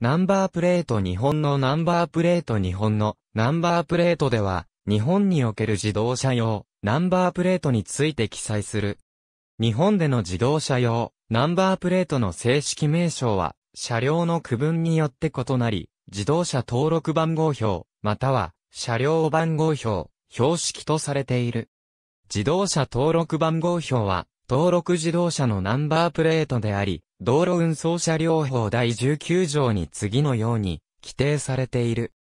ナンバープレート日本のナンバープレート日本のナンバープレートでは、日本における自動車用ナンバープレートについて記載する。日本での自動車用ナンバープレートの正式名称は、車両の区分によって異なり、自動車登録番号表、または車両番号表、標識とされている。自動車登録番号表は、登録自動車のナンバープレートであり、道路運送車両法第19条に次のように規定されている。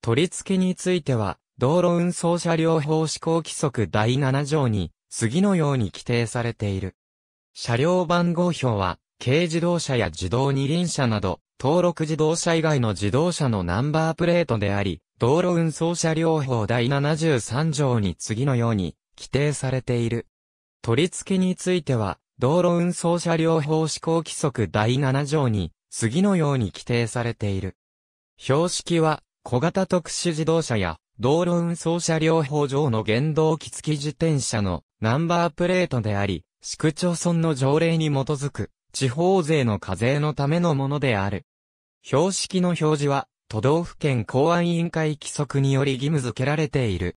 取り付けについては、道路運送車両法施行規則第7条に次のように規定されている。車両番号表は、軽自動車や自動二輪車など、登録自動車以外の自動車のナンバープレートであり、道路運送車両法第73条に次のように規定されている。取り付けについては、道路運送車両法施行規則第7条に、次のように規定されている。標識は、小型特殊自動車や、道路運送車両法上の原動機付き自転車のナンバープレートであり、市区町村の条例に基づく、地方税の課税のためのものである。標識の表示は、都道府県公安委員会規則により義務付けられている。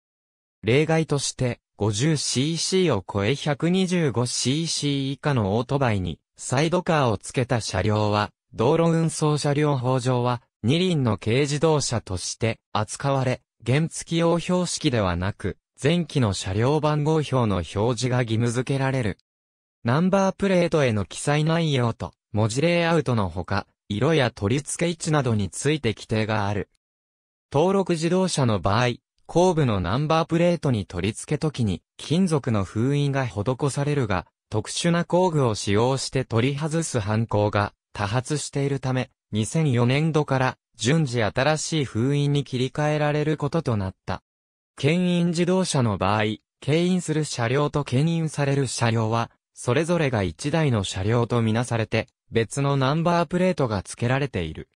例外として、50cc を超え 125cc 以下のオートバイにサイドカーをつけた車両は、道路運送車両法上は二輪の軽自動車として扱われ、原付用標識ではなく、前期の車両番号表の表示が義務付けられる。ナンバープレートへの記載内容と文字レイアウトのほか、色や取り付け位置などについて規定がある。登録自動車の場合、後部のナンバープレートに取り付け時に金属の封印が施されるが、特殊な工具を使用して取り外す犯行が多発しているため、2004年度から順次新しい封印に切り替えられることとなった。牽引自動車の場合、牽引する車両と牽引される車両は、それぞれが1台の車両とみなされて、別のナンバープレートが付けられている。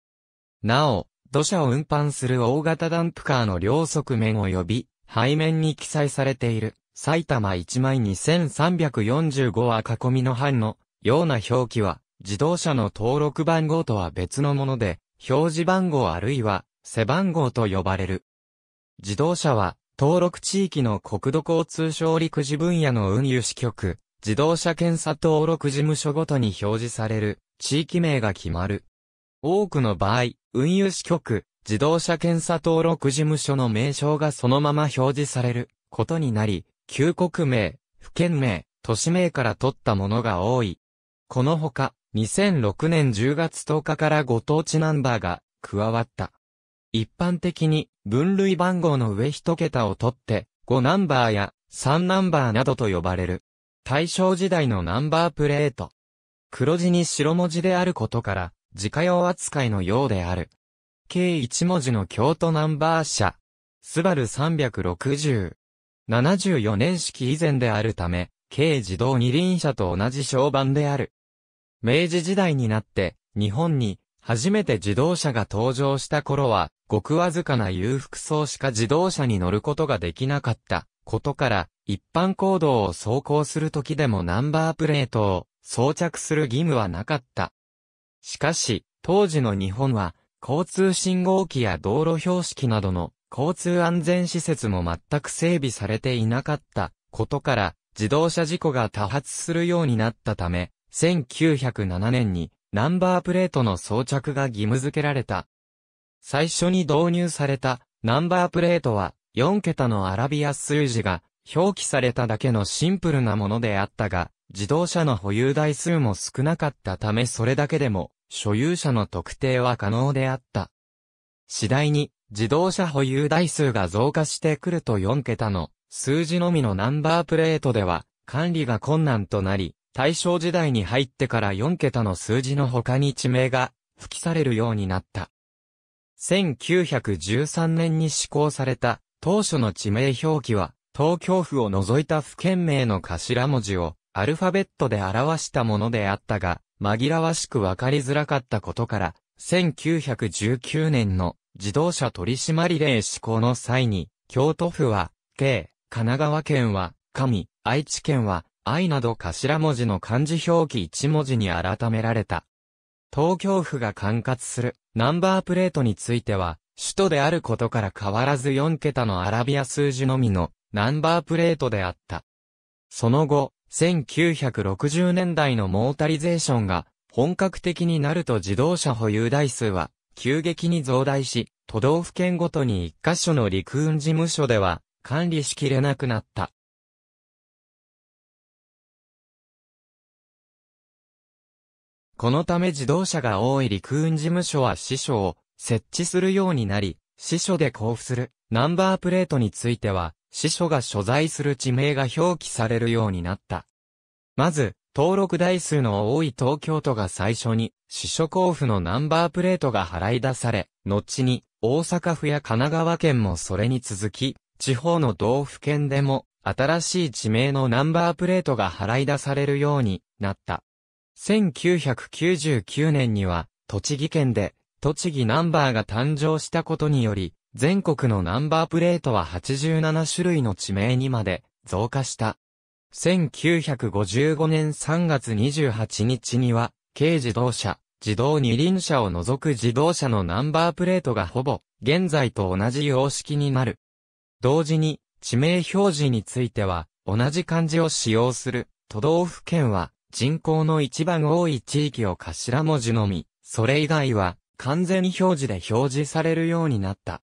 なお、土砂を運搬する大型ダンプカーの両側面及び、背面に記載されている、埼玉1枚2345は囲みの班の、ような表記は、自動車の登録番号とは別のもので、表示番号あるいは、背番号と呼ばれる。自動車は、登録地域の国土交通省陸自分野の運輸支局、自動車検査登録事務所ごとに表示される、地域名が決まる。多くの場合、運輸支局、自動車検査登録事務所の名称がそのまま表示されることになり、旧国名、府県名、都市名から取ったものが多い。このほか、2006年10月10日からご当地ナンバーが加わった。一般的に分類番号の上一桁を取って5ナンバーや3ナンバーなどと呼ばれる。大正時代のナンバープレート。黒字に白文字であることから自家用扱いのようである。計1文字の京都ナンバー車、スバル360。74年式以前であるため、軽自動二輪車と同じ商版である。明治時代になって、日本に、初めて自動車が登場した頃は、ごくわずかな裕福層しか自動車に乗ることができなかったことから、一般行動を走行する時でもナンバープレートを装着する義務はなかった。しかし、当時の日本は、交通信号機や道路標識などの交通安全施設も全く整備されていなかったことから、自動車事故が多発するようになったため、1907年にナンバープレートの装着が義務付けられた。最初に導入されたナンバープレートは4桁のアラビア数字が表記されただけのシンプルなものであったが、自動車の保有台数も少なかったためそれだけでも、所有者の特定は可能であった。次第に、自動車保有台数が増加してくると4桁の数字のみのナンバープレートでは管理が困難となり、大正時代に入ってから4桁の数字の他に地名が付きされるようになった。1913年に施行された当初の地名表記は東京府を除いた府県名の頭文字をアルファベットで表したものであったが、紛らわしくわかりづらかったことから、1919年の自動車取締令施行の際に、京都府は、K、神奈川県は、神、愛知県は、愛など頭文字の漢字表記1文字に改められた。東京府が管轄するナンバープレートについては、首都であることから変わらず4桁のアラビア数字のみのナンバープレートであった。その後、1960年代のモータリゼーションが本格的になると自動車保有台数は急激に増大し、都道府県ごとに一箇所の陸運事務所では管理しきれなくなった。このため自動車が多い陸運事務所は支所を設置するようになり、支所で交付するナンバープレートについては、司書が所在する地名が表記されるようになった。まず、登録台数の多い東京都が最初に、司書交付のナンバープレートが払い出され、後に、大阪府や神奈川県もそれに続き、地方の道府県でも、新しい地名のナンバープレートが払い出されるようになった。1999年には、栃木県で、栃木ナンバーが誕生したことにより、全国のナンバープレートは87種類の地名にまで増加した。1955年3月28日には、軽自動車、自動二輪車を除く自動車のナンバープレートがほぼ、現在と同じ様式になる。同時に、地名表示については、同じ漢字を使用する都道府県は、人口の一番多い地域を頭文字のみ、それ以外は、完全表示で表示されるようになった。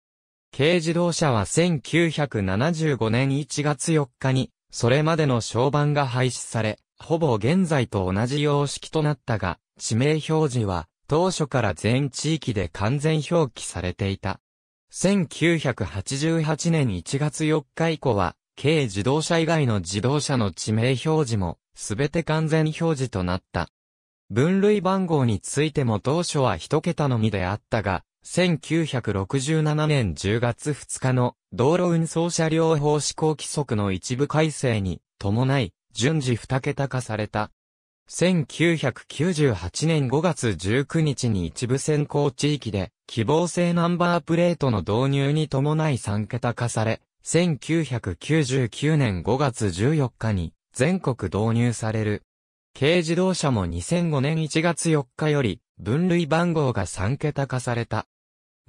軽自動車は1975年1月4日に、それまでの商版が廃止され、ほぼ現在と同じ様式となったが、地名表示は、当初から全地域で完全表記されていた。1988年1月4日以降は、軽自動車以外の自動車の地名表示も、すべて完全表示となった。分類番号についても当初は一桁のみであったが、1967年10月2日の道路運送車両法施行規則の一部改正に伴い、順次2桁化された。1998年5月19日に一部先行地域で希望性ナンバープレートの導入に伴い3桁化され、1999年5月14日に全国導入される。軽自動車も2005年1月4日より分類番号が3桁化された。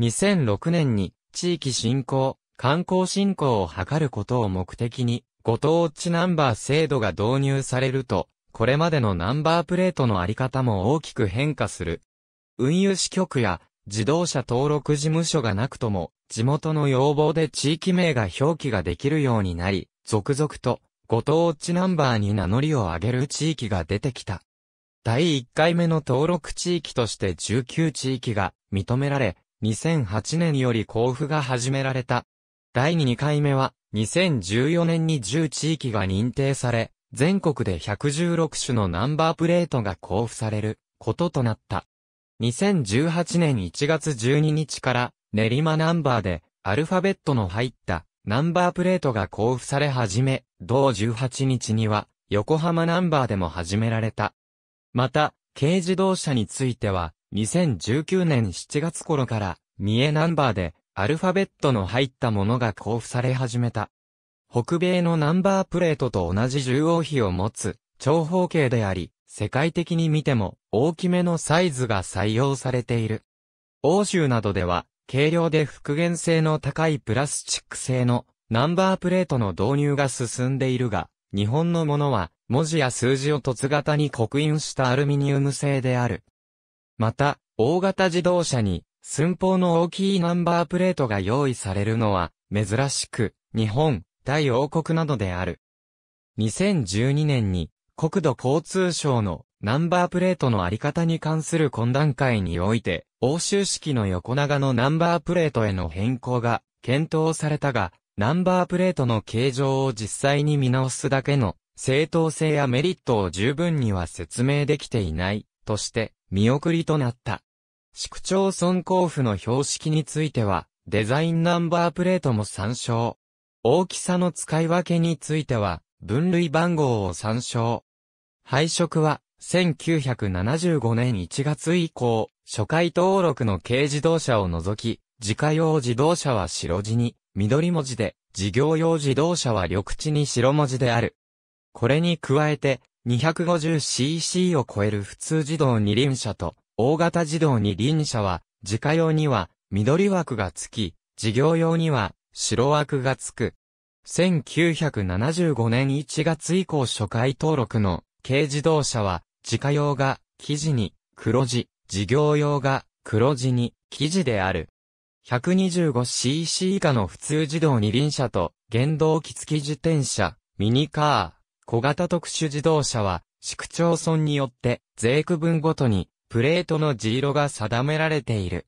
2006年に地域振興、観光振興を図ることを目的に、ご当地ナンバー制度が導入されると、これまでのナンバープレートのあり方も大きく変化する。運輸支局や自動車登録事務所がなくとも、地元の要望で地域名が表記ができるようになり、続々とご当地ナンバーに名乗りを上げる地域が出てきた。第1回目の登録地域として19地域が認められ、2008年より交付が始められた。第2回目は、2014年に10地域が認定され、全国で116種のナンバープレートが交付されることとなった。2018年1月12日から練馬ナンバーでアルファベットの入ったナンバープレートが交付され始め、同18日には横浜ナンバーでも始められた。また、軽自動車については、2019年7月頃から、三重ナンバーで、アルファベットの入ったものが交付され始めた。北米のナンバープレートと同じ重王比を持つ、長方形であり、世界的に見ても、大きめのサイズが採用されている。欧州などでは、軽量で復元性の高いプラスチック製のナンバープレートの導入が進んでいるが、日本のものは文字や数字を凸型に刻印したアルミニウム製である。また、大型自動車に寸法の大きいナンバープレートが用意されるのは珍しく、日本、大王国などである。2012年に国土交通省のナンバープレートのあり方に関する懇談会において、欧州式の横長のナンバープレートへの変更が検討されたが、ナンバープレートの形状を実際に見直すだけの正当性やメリットを十分には説明できていない、として、見送りとなった。市区町村交付の標識については、デザインナンバープレートも参照。大きさの使い分けについては、分類番号を参照。配色は、1975年1月以降、初回登録の軽自動車を除き、自家用自動車は白地に、緑文字で、事業用自動車は緑地に白文字である。これに加えて、250cc を超える普通自動二輪車と、大型自動二輪車は、自家用には緑枠がつき、事業用には白枠がつく。1975年1月以降初回登録の軽自動車は、自家用が生地に黒字、事業用が黒字に生地である。125cc 以下の普通自動二輪車と原動機付き自転車、ミニカー、小型特殊自動車は、市区町村によって、税区分ごとに、プレートの地色が定められている。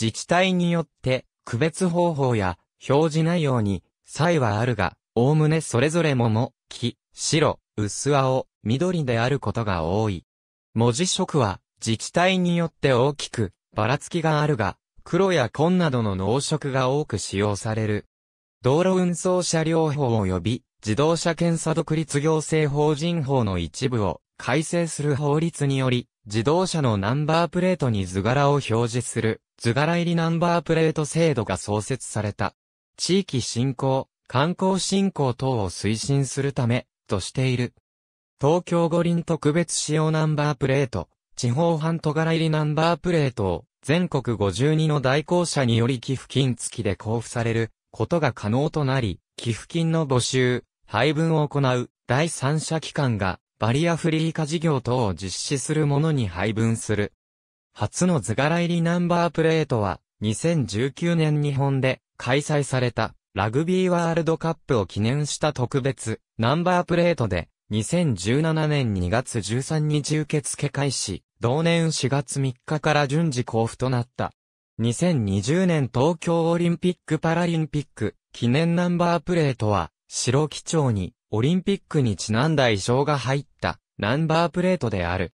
自治体によって、区別方法や、表示内容に、差異はあるが、おおむねそれぞれ桃、木、白、薄青、緑であることが多い。文字色は、自治体によって大きく、ばらつきがあるが、黒や紺などの濃色が多く使用される。道路運送車両法及び自動車検査独立行政法人法の一部を改正する法律により、自動車のナンバープレートに図柄を表示する図柄入りナンバープレート制度が創設された。地域振興、観光振興等を推進するため、としている。東京五輪特別仕様ナンバープレート、地方半図柄入りナンバープレートを全国52の代行者により寄付金付きで交付されることが可能となり、寄付金の募集、配分を行う第三者機関がバリアフリー化事業等を実施するものに配分する。初の図柄入りナンバープレートは2019年日本で開催されたラグビーワールドカップを記念した特別ナンバープレートで2017年2月13日受付開始、同年4月3日から順次交付となった。2020年東京オリンピック・パラリンピック記念ナンバープレートは白基調にオリンピックにちなんだ衣装が入ったナンバープレートである。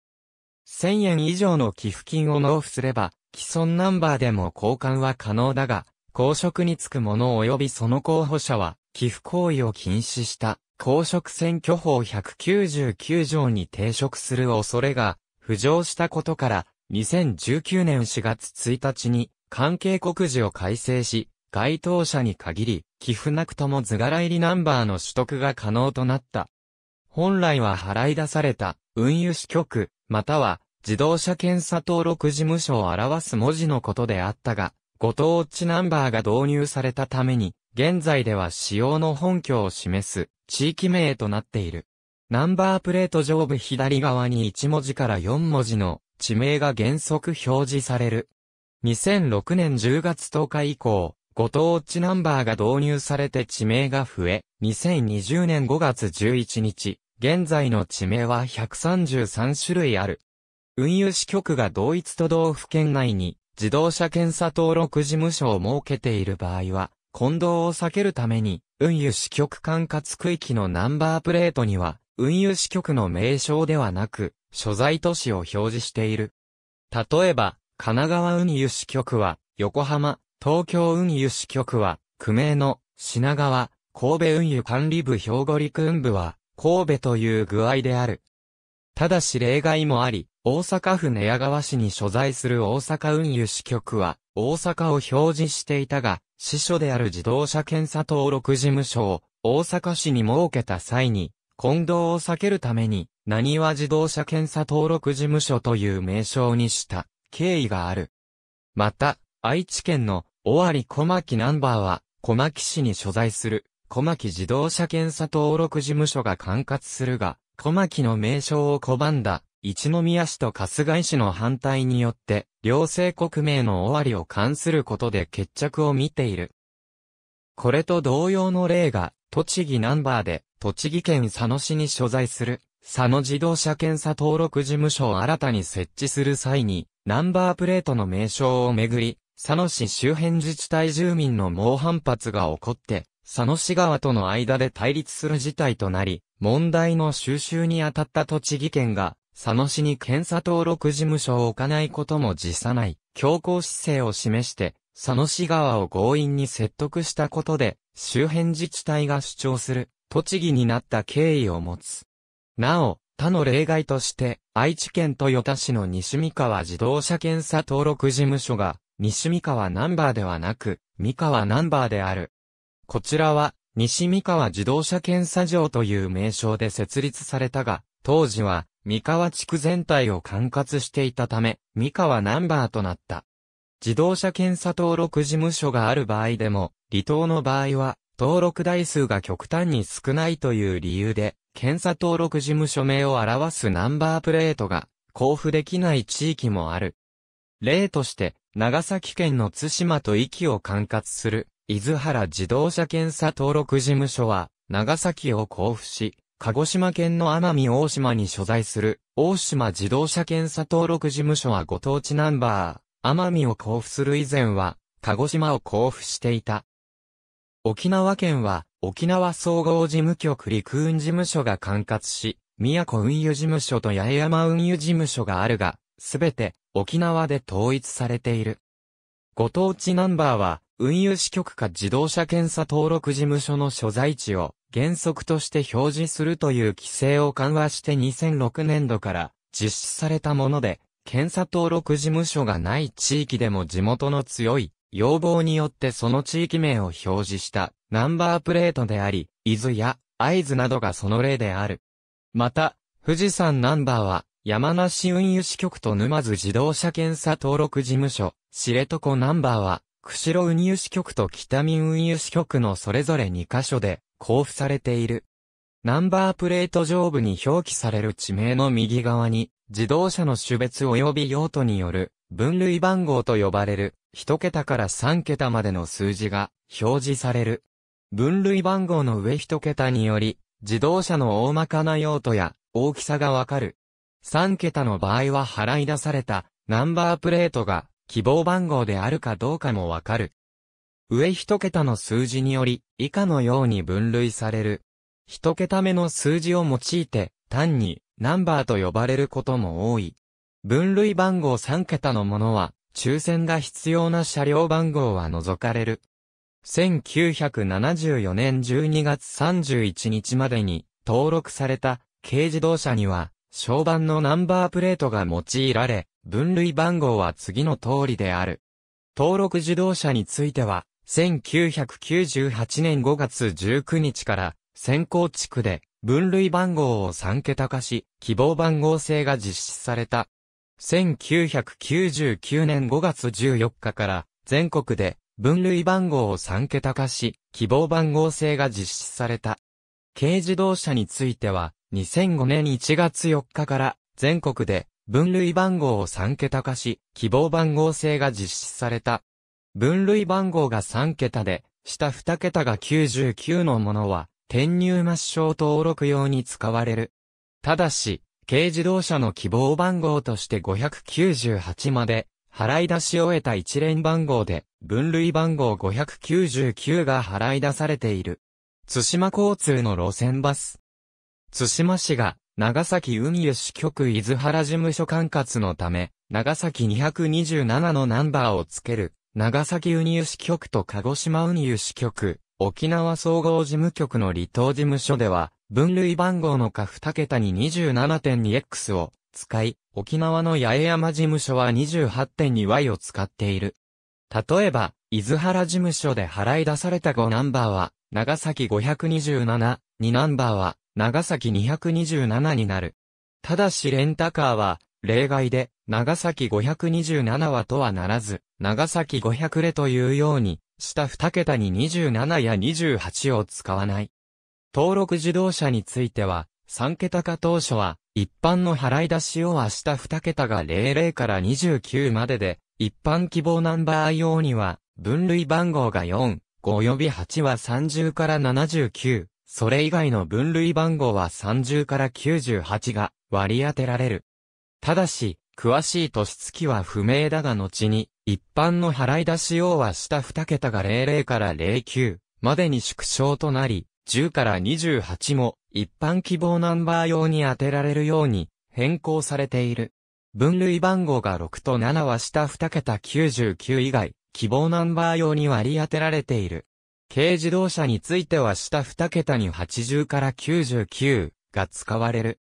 1000円以上の寄付金を納付すれば既存ナンバーでも交換は可能だが公職につく者及びその候補者は寄付行為を禁止した公職選挙法199条に抵触する恐れが浮上したことから2019年4月1日に関係告示を改正し、該当者に限り、寄付なくとも図柄入りナンバーの取得が可能となった。本来は払い出された、運輸支局、または、自動車検査登録事務所を表す文字のことであったが、ご当地ナンバーが導入されたために、現在では使用の本拠を示す、地域名となっている。ナンバープレート上部左側に1文字から4文字の地名が原則表示される。2006年10月10日以降、ご当地ナンバーが導入されて地名が増え、2020年5月11日、現在の地名は133種類ある。運輸支局が同一都道府県内に自動車検査登録事務所を設けている場合は、混同を避けるために、運輸支局管轄区域のナンバープレートには、運輸支局の名称ではなく、所在都市を表示している。例えば、神奈川運輸支局は、横浜、東京運輸支局は、久米の、品川、神戸運輸管理部兵庫陸運部は、神戸という具合である。ただし例外もあり、大阪府寝屋川市に所在する大阪運輸支局は、大阪を表示していたが、支所である自動車検査登録事務所を、大阪市に設けた際に、混同を避けるために、何は自動車検査登録事務所という名称にした。経緯がある。また、愛知県の尾張小牧ナンバーは、小牧市に所在する、小牧自動車検査登録事務所が管轄するが、小牧の名称を拒んだ、一宮市と春日井市の反対によって、両性国名の尾張を関することで決着を見ている。これと同様の例が、栃木ナンバーで、栃木県佐野市に所在する、佐野自動車検査登録事務所を新たに設置する際に、ナンバープレートの名称をめぐり、佐野市周辺自治体住民の猛反発が起こって、佐野市側との間で対立する事態となり、問題の収集に当たった栃木県が、佐野市に検査登録事務所を置かないことも辞さない、強硬姿勢を示して、佐野市側を強引に説得したことで、周辺自治体が主張する、栃木になった経緯を持つ。なお、他の例外として、愛知県豊田市の西三河自動車検査登録事務所が、西三河ナンバーではなく、三河ナンバーである。こちらは、西三河自動車検査場という名称で設立されたが、当時は、三河地区全体を管轄していたため、三河ナンバーとなった。自動車検査登録事務所がある場合でも、離島の場合は、登録台数が極端に少ないという理由で、検査登録事務所名を表すナンバープレートが交付できない地域もある。例として、長崎県の津島と域を管轄する、伊豆原自動車検査登録事務所は、長崎を交付し、鹿児島県の奄美大島に所在する、大島自動車検査登録事務所はご当地ナンバー、奄美を交付する以前は、鹿児島を交付していた。沖縄県は、沖縄総合事務局陸運事務所が管轄し、宮古運輸事務所と八重山運輸事務所があるが、すべて沖縄で統一されている。ご当地ナンバーは、運輸支局か自動車検査登録事務所の所在地を原則として表示するという規制を緩和して2006年度から実施されたもので、検査登録事務所がない地域でも地元の強い要望によってその地域名を表示したナンバープレートであり、伊豆や合図などがその例である。また、富士山ナンバーは、山梨運輸支局と沼津自動車検査登録事務所、知床ナンバーは、釧路運輸支局と北見運輸支局のそれぞれ2カ所で交付されている。ナンバープレート上部に表記される地名の右側に、自動車の種別及び用途による分類番号と呼ばれる一桁から三桁までの数字が表示される。分類番号の上一桁により、自動車の大まかな用途や大きさがわかる。三桁の場合は払い出されたナンバープレートが希望番号であるかどうかもわかる。上一桁の数字により以下のように分類される。一桁目の数字を用いて単にナンバーと呼ばれることも多い。分類番号三桁のものは抽選が必要な車両番号は除かれる。1974年12月31日までに登録された軽自動車には、小番のナンバープレートが用いられ、分類番号は次の通りである。登録自動車については、1998年5月19日から先行地区で分類番号を3桁化し、希望番号制が実施された。1999年5月14日から全国で分類番号を3桁化し、希望番号制が実施された。軽自動車については、2005年1月4日から全国で分類番号を3桁化し、希望番号制が実施された。分類番号が3桁で、下2桁が99のものは、転入抹消登録用に使われる。ただし、軽自動車の希望番号として598まで、払い出し終えた一連番号で、分類番号599が払い出されている。津島交通の路線バス。津島市が、長崎運輸支局伊豆原事務所管轄のため、長崎227のナンバーをつける、長崎運輸支局と鹿児島運輸支局、沖縄総合事務局の離島事務所では、分類番号の下2桁に 27.2X を使い、沖縄の八重山事務所は 28.2Y を使っている。例えば、伊豆原事務所で払い出された5ナンバーは、長崎527、2ナンバーは、長崎227になる。ただしレンタカーは、例外で、長崎527はとはならず、長崎500レというように、下2桁に27や28を使わない。登録自動車については、3桁か当初は、一般の払い出しを明日2桁が00から29までで、一般希望ナンバー用には、分類番号が4、5及び8は30から79、それ以外の分類番号は30から98が割り当てられる。ただし、詳しい年月は不明だが後に、一般の払い出し用は下2桁が00から09までに縮小となり、10から28も一般希望ナンバー用に当てられるように変更されている。分類番号が6と7は下2桁99以外、希望ナンバー用に割り当てられている。軽自動車については下2桁に80から99が使われる。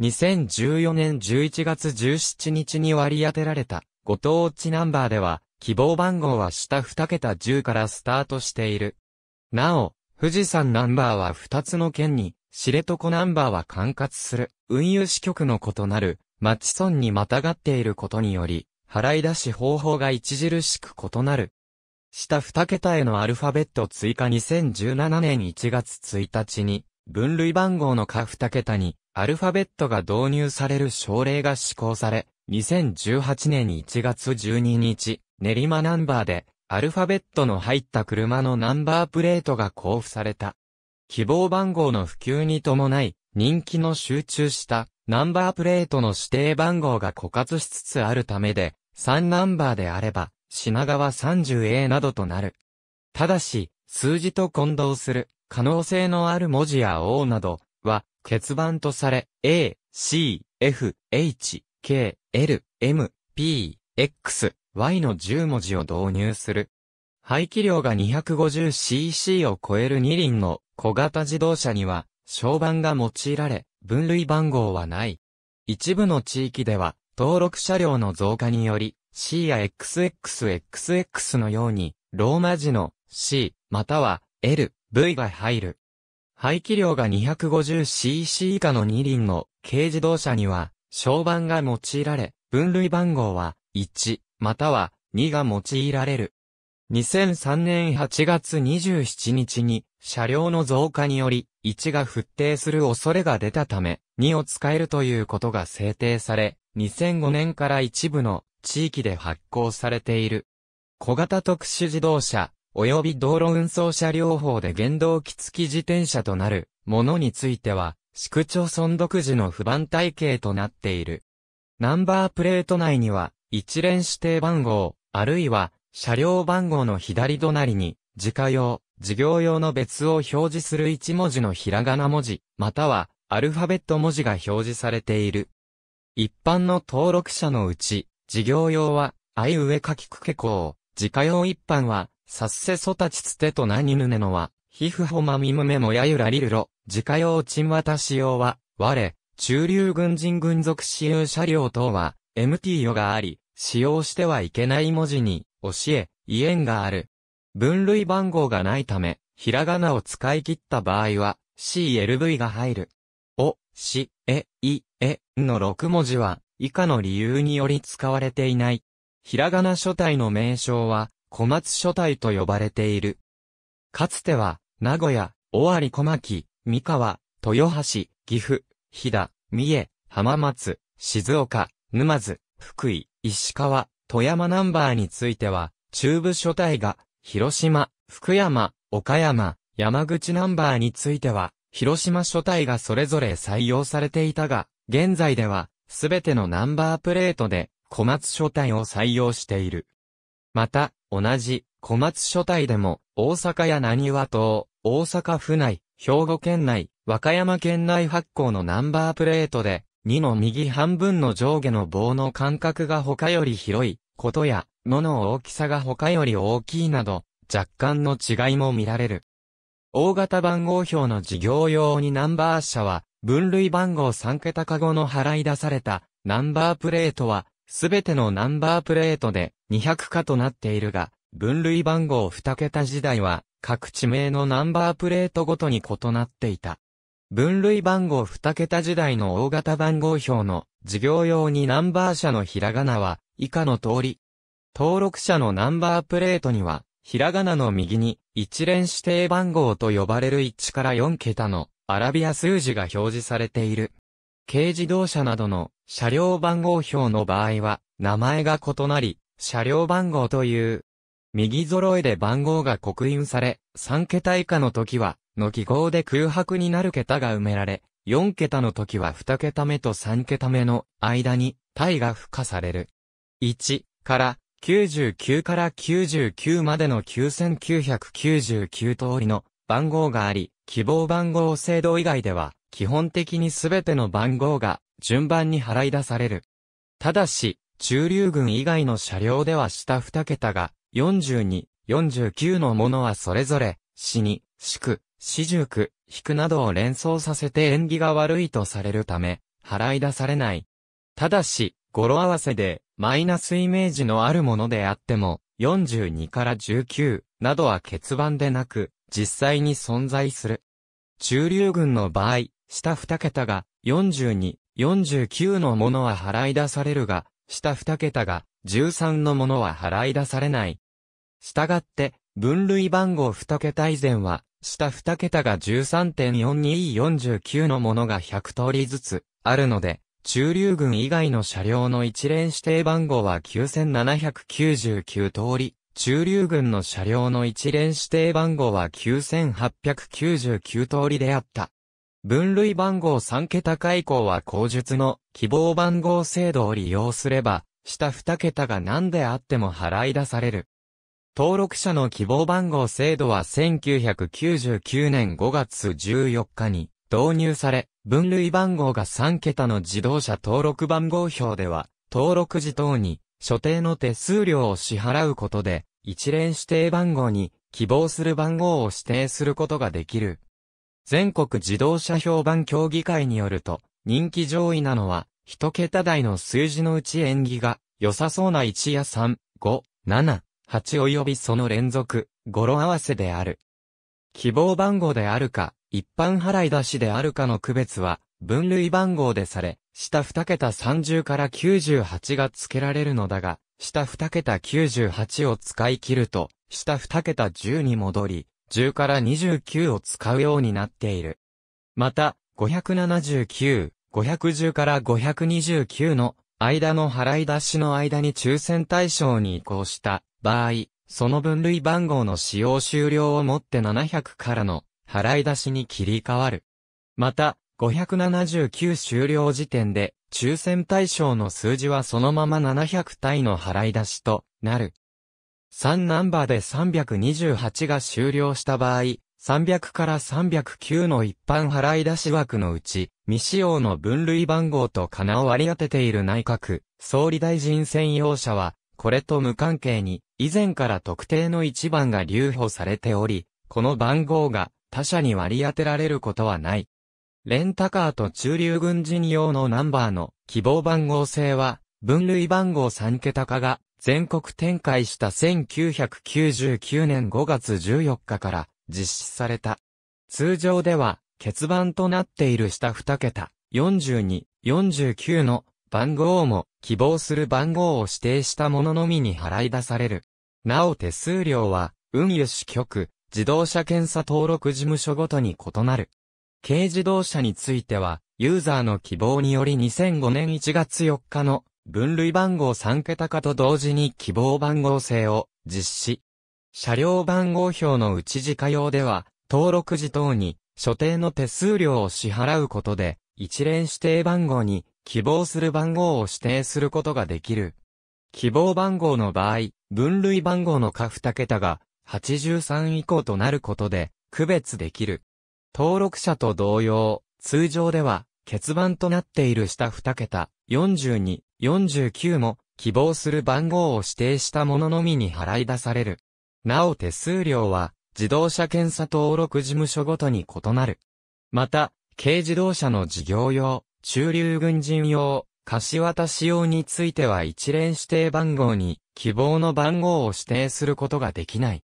2014年11月17日に割り当てられたご当地ナンバーでは、希望番号は下2桁10からスタートしている。なお、富士山ナンバーは2つの県に、知床ナンバーは管轄する、運輸支局の異なる、町村にまたがっていることにより、払い出し方法が著しく異なる。下2桁へのアルファベット追加2017年1月1日に、分類番号の下2桁に、アルファベットが導入される省令が施行され、2018年1月12日、練馬ナンバーで、アルファベットの入った車のナンバープレートが交付された。希望番号の普及に伴い、人気の集中したナンバープレートの指定番号が枯渇しつつあるためで、3ナンバーであれば、品川 30A などとなる。ただし、数字と混同する可能性のある文字や O などは欠番とされ、A、C、F、H、K、L、M、P、X、Y の10文字を導入する。排気量が 250cc を超える2輪の小型自動車には、小板が用いられ、分類番号はない。一部の地域では、登録車両の増加により、C や XXXX のように、ローマ字の C、または L、V が入る。排気量が 250cc 以下の2輪の軽自動車には、小板が用いられ、分類番号は、1、または2が用いられる。2003年8月27日に車両の増加により1が沸騰する恐れが出たため2を使えるということが制定され2005年から一部の地域で発行されている。小型特殊自動車及び道路運送車両法で原動機付き自転車となるものについては市区町村独自の不番体系となっている。ナンバープレート内には一連指定番号、あるいは、車両番号の左隣に、自家用、事業用の別を表示する1文字のひらがな文字、または、アルファベット文字が表示されている。一般の登録者のうち、事業用は、あいうえかきくけこう、自家用一般は、さっせそたちつてとなにぬねのは、ひふほまみむめもやゆらりるろ、自家用ちんわたし用は、我、中流軍人軍属私有車両等は、MT よがあり、使用してはいけない文字に、教え、異縁がある。分類番号がないため、ひらがなを使い切った場合は、CLV が入る。お、し、え、い、え、の6文字は、以下の理由により使われていない。ひらがな書体の名称は、小松書体と呼ばれている。かつては、名古屋、尾張小牧、三河、豊橋、岐阜、飛騨、三重、浜松、静岡、沼津、福井、石川、富山ナンバーについては、中部所帯が、広島、福山、岡山、山口ナンバーについては、広島所帯がそれぞれ採用されていたが、現在では、すべてのナンバープレートで、小松書体を採用している。また、同じ、小松書体でも、大阪や何和島、大阪府内、兵庫県内、和歌山県内発行のナンバープレートで、2の右半分の上下の棒の間隔が他より広いことや、野の大きさが他より大きいなど、若干の違いも見られる。大型番号表の事業用にナンバー車は、分類番号3桁か後の払い出されたナンバープレートは、すべてのナンバープレートで200かとなっているが、分類番号2桁時代は、各地名のナンバープレートごとに異なっていた。分類番号2桁時代の大型番号表の事業用にナンバー社のひらがなは以下の通り。登録者のナンバープレートには、ひらがなの右に一連指定番号と呼ばれる1から4桁のアラビア数字が表示されている。軽自動車などの車両番号表の場合は、名前が異なり、車両番号という右揃えで番号が刻印され、3桁以下の時は、の記号で空白になる桁が埋められ、4桁の時は2桁目と3桁目の間に、体が付加される。1から99から99までの9999通りの番号があり、希望番号制度以外では、基本的にすべての番号が順番に払い出される。ただし、中流軍以外の車両では下2桁が42、49のものはそれぞれ、死に、宿、苦、四苦、引くなどを連想させて縁起が悪いとされるため、払い出されない。ただし、語呂合わせで、マイナスイメージのあるものであっても、42から19などは欠番でなく、実際に存在する。中流群の場合、下2桁が42、49のものは払い出されるが、下2桁が13のものは払い出されない。したがって、分類番号2桁以前は、下2桁が1 3 4 2 4 9のものが100通りずつあるので、中流軍以外の車両の一連指定番号は9799通り、中流軍の車両の一連指定番号は9899通りであった。分類番号3桁開口は口述の希望番号制度を利用すれば、下2桁が何であっても払い出される。登録者の希望番号制度は1999年5月14日に導入され、分類番号が3桁の自動車登録番号表では、登録時等に所定の手数料を支払うことで、一連指定番号に希望する番号を指定することができる。全国自動車評判協議会によると、人気上位なのは、一桁台の数字のうち縁起が良さそうな1や3、5、7、8及びその連続、語呂合わせである。希望番号であるか、一般払い出しであるかの区別は、分類番号でされ、下2桁30から98が付けられるのだが、下2桁98を使い切ると、下2桁10に戻り、10から29を使うようになっている。また、579、510から529の間の払い出しの間に抽選対象に移行した場合、その分類番号の使用終了をもって700からの払い出しに切り替わる。また、579終了時点で、抽選対象の数字はそのまま700体の払い出しとなる。3ナンバーで328が終了した場合、300から309の一般払い出し枠のうち、未使用の分類番号と金を割り当てている内閣、総理大臣専用車は、これと無関係に、以前から特定の1番が留保されており、この番号が他社に割り当てられることはない。レンタカーと中流軍人用のナンバーの希望番号制は、分類番号3桁化が全国展開した1999年5月14日から実施された。通常では、欠番となっている下2桁、42、49の番号も希望する番号を指定したもののみに払い出される。なお手数料は、運輸支局、自動車検査登録事務所ごとに異なる。軽自動車については、ユーザーの希望により2005年1月4日の分類番号3桁化と同時に希望番号制を実施。車両番号表の内自家用では、登録時等に所定の手数料を支払うことで、一連指定番号に希望する番号を指定することができる。希望番号の場合、分類番号の下2桁が83以降となることで区別できる。登録者と同様、通常では欠番となっている下2桁42、49も希望する番号を指定したもののみに払い出される。なお手数料は自動車検査登録事務所ごとに異なる。また、軽自動車の事業用、駐留軍人用、貸渡し用については一連指定番号に希望の番号を指定することができない。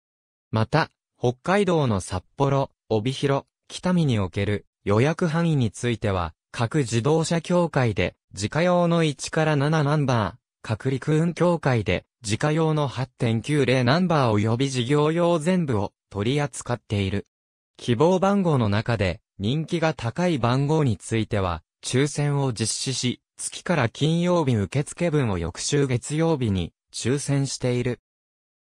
また、北海道の札幌、帯広、北見における予約範囲については、各自動車協会で自家用の1から7ナンバー、各陸運協会で自家用の8.90ナンバー及び事業用全部を取り扱っている。希望番号の中で人気が高い番号については、抽選を実施し、月から金曜日受付分を翌週月曜日に抽選している。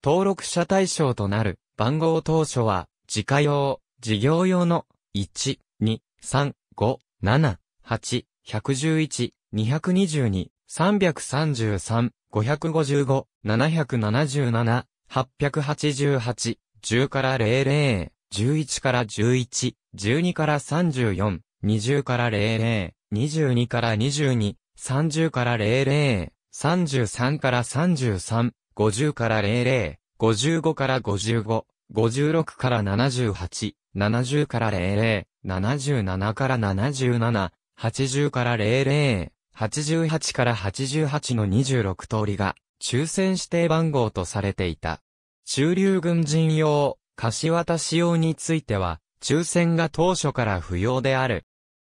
登録者対象となる番号当初は、自家用、事業用の1、2、3、5、7、8、111、222、333、555、777、888、10から00、11から11、12から34、20から00、22から22、30から00、33から33、50から00、55から55、56から78、70から00、77から77、80から00、88から88の26通りが、抽選指定番号とされていた。中流軍人用、貸し渡し用については、抽選が当初から不要である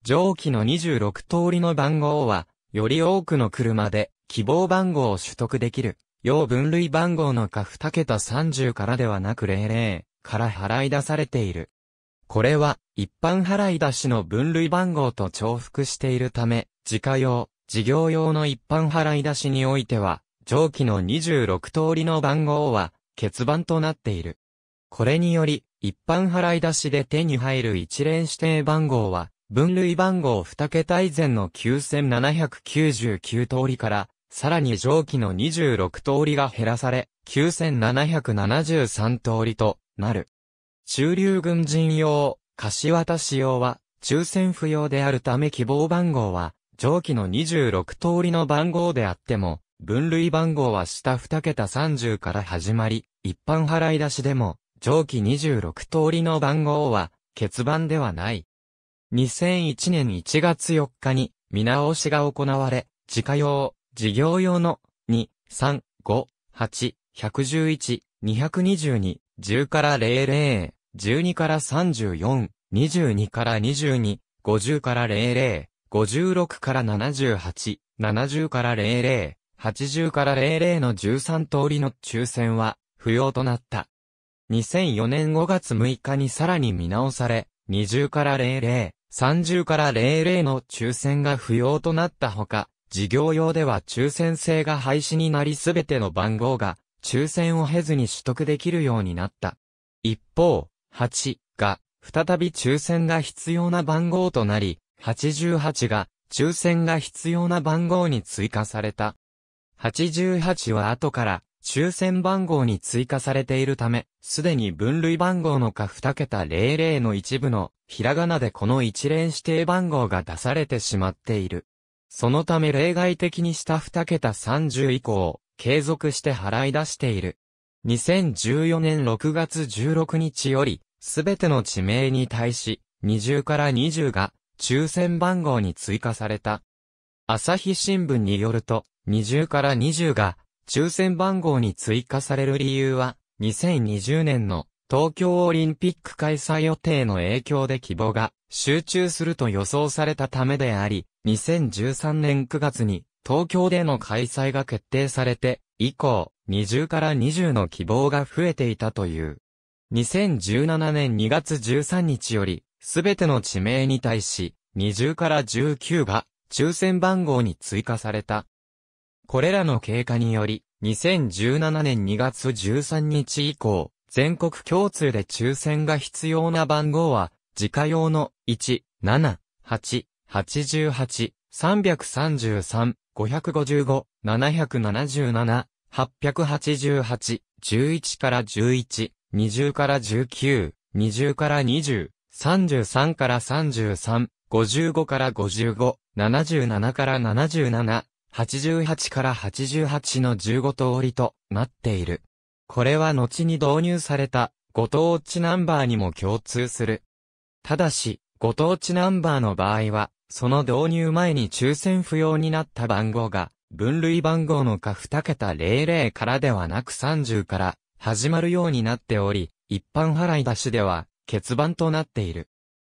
上記の26通りの番号は、より多くの車で希望番号を取得できる。要分類番号の下2桁30からではなく00から払い出されている。これは一般払い出しの分類番号と重複しているため、自家用、事業用の一般払い出しにおいては、上記の26通りの番号は欠番となっている。これにより、一般払い出しで手に入る一連指定番号は、分類番号2桁以前の9799通りから、さらに上記の26通りが減らされ、9773通りとなる。中流軍人用、貸渡し用は、抽選不要であるため希望番号は、上記の26通りの番号であっても、分類番号は下2桁30から始まり、一般払い出しでも、上記26通りの番号は、欠番ではない。2001年1月4日に見直しが行われ、自家用、事業用の2、3、5、8、111、222、10から00、12から34、22から22、50から00、56から78、70から00、80から00の13通りの抽選は不要となった。2004年5月6日にさらに見直され、20から00、30から00の抽選が不要となったほか、事業用では抽選制が廃止になりすべての番号が抽選を経ずに取得できるようになった。一方、8が再び抽選が必要な番号となり、88が抽選が必要な番号に追加された。88は後から抽選番号に追加されているため、すでに分類番号のか2桁00の一部の、ひらがなでこの一連指定番号が出されてしまっている。そのため例外的に下2桁30以降、継続して払い出している。2014年6月16日より、すべての地名に対し、20から20が、抽選番号に追加された。朝日新聞によると、20から20が、抽選番号に追加される理由は、2020年の東京オリンピック開催予定の影響で規模が集中すると予想されたためであり、2013年9月に東京での開催が決定されて、以降、20から20の希望が増えていたという。2017年2月13日より、すべての地名に対し、20から19が抽選番号に追加された。これらの経過により、2017年2月13日以降、全国共通で抽選が必要な番号は、自家用の1、7、8、88、333、555、777、888、11から11、20から19、20から20、33から33、55から55、77から77、88から88の15通りとなっている。これは後に導入されたご当地ナンバーにも共通する。ただし、ご当地ナンバーの場合は、その導入前に抽選不要になった番号が、分類番号のか2桁00からではなく30から始まるようになっており、一般払い出しでは欠番となっている。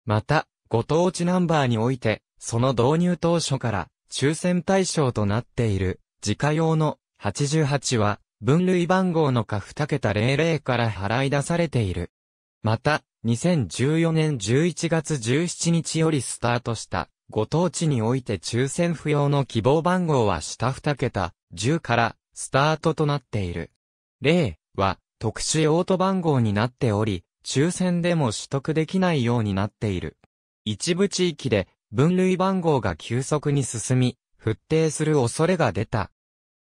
また、ご当地ナンバーにおいて、その導入当初から抽選対象となっている、自家用の88は、分類番号の下2桁00から払い出されている。また、2014年11月17日よりスタートした、ご当地において抽選不要の希望番号は下2桁、10からスタートとなっている。例は特殊用途番号になっており、抽選でも取得できないようになっている。一部地域で分類番号が急速に進み、不定する恐れが出た。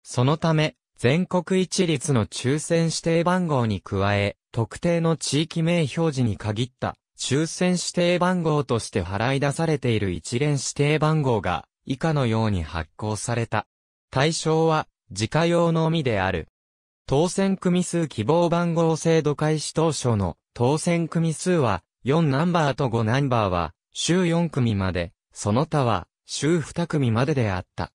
そのため、全国一律の抽選指定番号に加え、特定の地域名表示に限った、抽選指定番号として払い出されている一連指定番号が、以下のように発行された。対象は、自家用のみである。当選組数希望番号制度開始当初の当選組数は、4ナンバーと5ナンバーは、週4組まで、その他は、週2組までであった。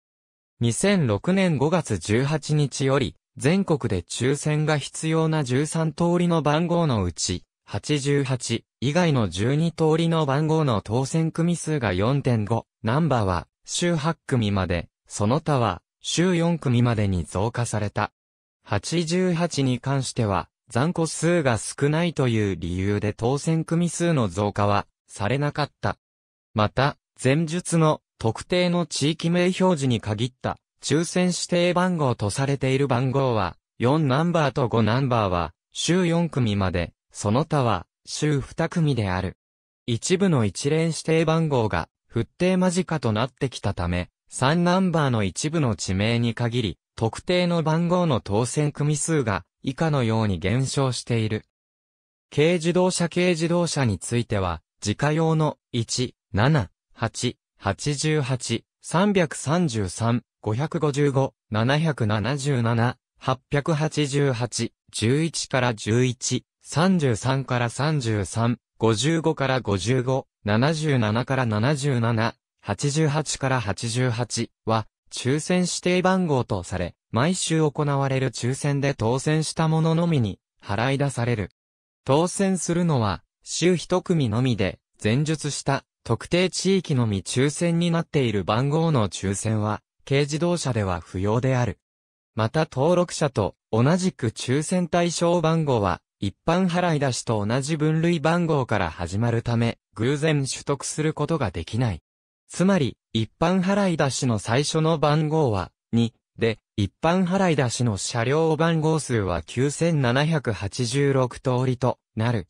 2006年5月18日より、全国で抽選が必要な13通りの番号のうち、88以外の12通りの番号の当選組数が4.5、ナンバーは週8組まで、その他は週4組までに増加された。88に関しては、残個数が少ないという理由で当選組数の増加はされなかった。また、前述の特定の地域名表示に限った抽選指定番号とされている番号は、4ナンバーと5ナンバーは、週4組まで、その他は、週2組である。一部の一連指定番号が、不定間近となってきたため、3ナンバーの一部の地名に限り、特定の番号の当選組数が、以下のように減少している。軽自動車軽自動車については、自家用の1、7、8、88、333、555、777、888、11から11、33から33、55から55、77から77、88から88は、抽選指定番号とされ、毎週行われる抽選で当選した者のみに、払い出される。当選するのは、週一組のみで、前述した特定地域のみ抽選になっている番号の抽選は、軽自動車では不要である。また登録者と同じく抽選対象番号は、一般払い出しと同じ分類番号から始まるため、偶然取得することができない。つまり、一般払い出しの最初の番号は、2、で、一般払い出しの車両番号数は9786通りとなる。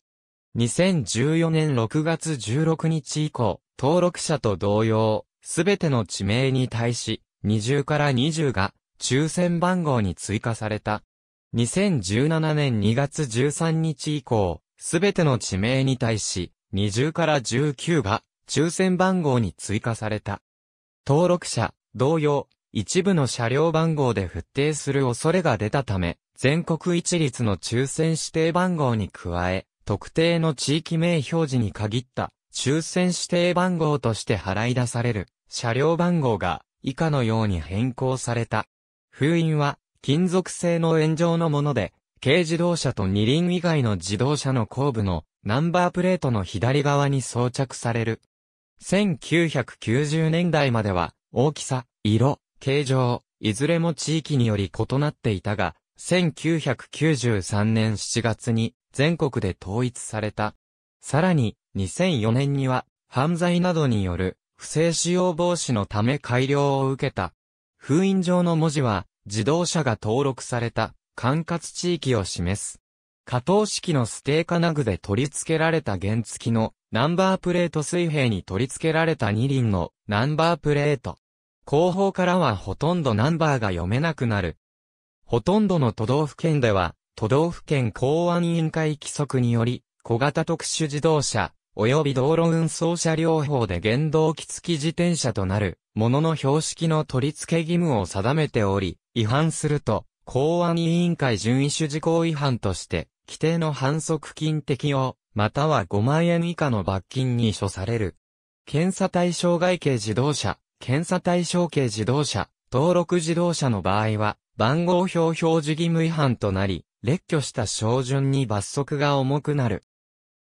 2014年6月16日以降、登録者と同様、すべての地名に対し、20から20が、抽選番号に追加された。2017年2月13日以降、すべての地名に対し、20から19が、抽選番号に追加された。登録者、同様、一部の車両番号で不定する恐れが出たため、全国一律の抽選指定番号に加え、特定の地域名表示に限った抽選指定番号として払い出される車両番号が以下のように変更された。封印は金属製の円状のもので、軽自動車と二輪以外の自動車の後部のナンバープレートの左側に装着される。1990年代までは大きさ、色、形状、いずれも地域により異なっていたが、1993年7月に全国で統一された。さらに、2004年には、犯罪などによる、不正使用防止のため改良を受けた。封印上の文字は、自動車が登録された、管轄地域を示す。加藤式のステーカナグで取り付けられた原付きのナンバープレート水平に取り付けられた二輪のナンバープレート。後方からはほとんどナンバーが読めなくなる。ほとんどの都道府県では都道府県公安委員会規則により、小型特殊自動車、及び道路運送車両法で原動機付き自転車となる、ものの標識の取り付け義務を定めており、違反すると、公安委員会順位主事項違反として、規定の反則金適用、または5万円以下の罰金に処される。検査対象外系自動車、検査対象系自動車、登録自動車の場合は、番号表表示義務違反となり、列挙した照準に罰則が重くなる。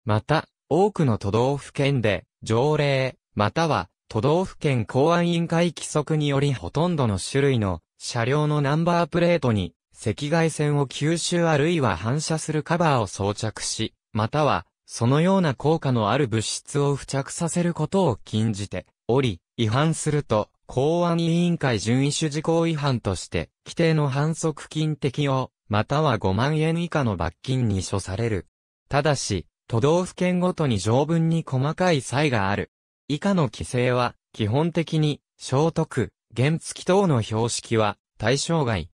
また、多くの都道府県で、条例、または、都道府県公安委員会規則によりほとんどの種類の車両のナンバープレートに赤外線を吸収あるいは反射するカバーを装着し、またはそのような効果のある物質を付着させることを禁じており、違反すると公安委員会順位主事項違反として規定の反則金適用または5万円以下の罰金に処される。ただし、都道府県ごとに条文に細かい差異がある。以下の規制は、基本的に、聖徳、原付等の標識は、対象外。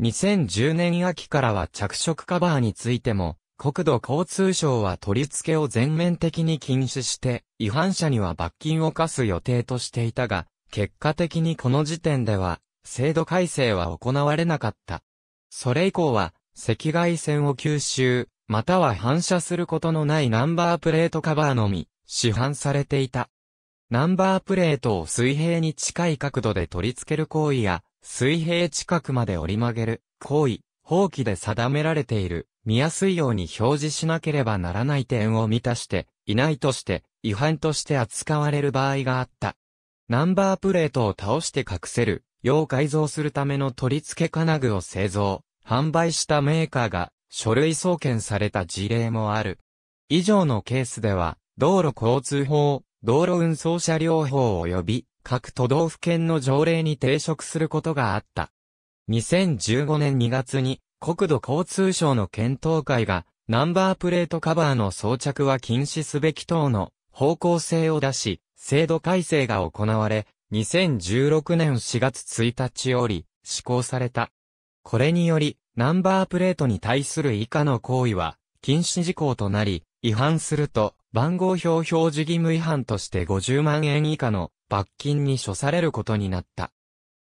2010年秋からは着色カバーについても、国土交通省は取り付けを全面的に禁止して、違反者には罰金を課す予定としていたが、結果的にこの時点では、制度改正は行われなかった。それ以降は、赤外線を吸収、または反射することのないナンバープレートカバーのみ、市販されていた。ナンバープレートを水平に近い角度で取り付ける行為や、水平近くまで折り曲げる行為、放棄で定められている、見やすいように表示しなければならない点を満たしていないとして、違反として扱われる場合があった。ナンバープレートを倒して隠せる用改造するための取り付け金具を製造、販売したメーカーが書類送検された事例もある。以上のケースでは、道路交通法、道路運送車両法及び各都道府県の条例に抵触することがあった。2015年2月に国土交通省の検討会がナンバープレートカバーの装着は禁止すべき等の方向性を出し、制度改正が行われ、2016年4月1日より施行された。これにより、ナンバープレートに対する以下の行為は、禁止事項となり、違反すると、番号表表示義務違反として50万円以下の罰金に処されることになった。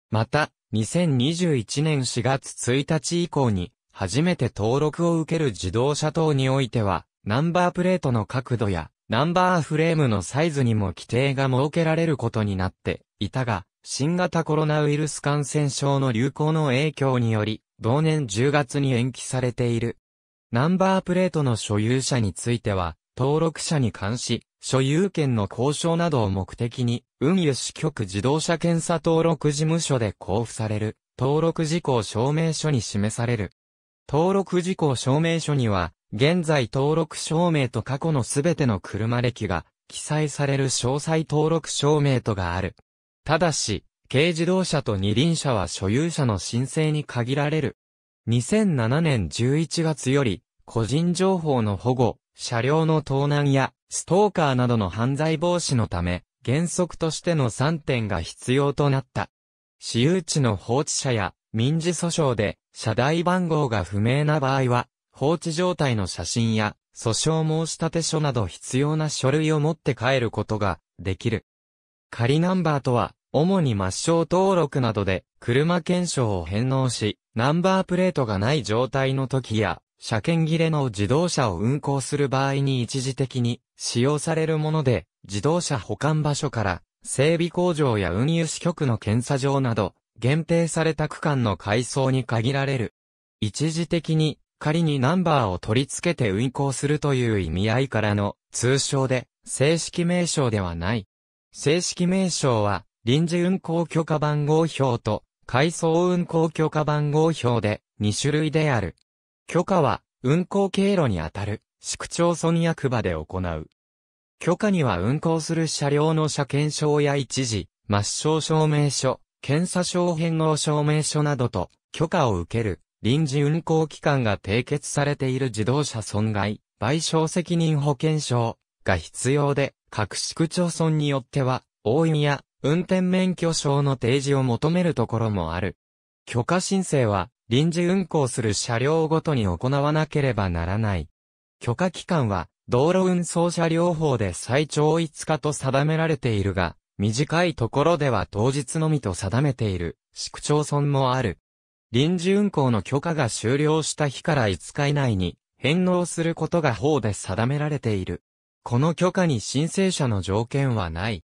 また、2021年4月1日以降に、初めて登録を受ける自動車等においては、ナンバープレートの角度や、ナンバーフレームのサイズにも規定が設けられることになっていたが、新型コロナウイルス感染症の流行の影響により、同年10月に延期されている。ナンバープレートの所有者については、登録者に関し、所有権の交渉などを目的に、運輸支局自動車検査登録事務所で交付される、登録事項証明書に示される。登録事項証明書には、現在登録証明と過去のすべての車歴が記載される詳細登録証明とがある。ただし、軽自動車と二輪車は所有者の申請に限られる。2007年11月より、個人情報の保護、車両の盗難や、ストーカーなどの犯罪防止のため、原則としての3点が必要となった。私有地の放置車や、民事訴訟で、車台番号が不明な場合は、放置状態の写真や、訴訟申立書など必要な書類を持って帰ることができる。仮ナンバーとは、主に抹消登録などで、車検証を返納し、ナンバープレートがない状態の時や、車検切れの自動車を運行する場合に一時的に使用されるもので、自動車保管場所から、整備工場や運輸支局の検査場など、限定された区間の改装に限られる。一時的に、仮にナンバーを取り付けて運行するという意味合いからの、通称で、正式名称ではない。正式名称は、臨時運行許可番号表と、回送運行許可番号表で、2種類である。許可は、運行経路にあたる、市区町村役場で行う。許可には運行する車両の車検証や一時、抹消証明書、検査証変更証明書などと、許可を受ける、臨時運行機関が締結されている自動車損害、賠償責任保険証が必要で、各市区町村によっては、応印や運転免許証の提示を求めるところもある。許可申請は、臨時運行する車両ごとに行わなければならない。許可期間は、道路運送車両法で最長5日と定められているが、短いところでは当日のみと定めている市区町村もある。臨時運行の許可が終了した日から5日以内に返納することが法で定められている。この許可に申請者の条件はない。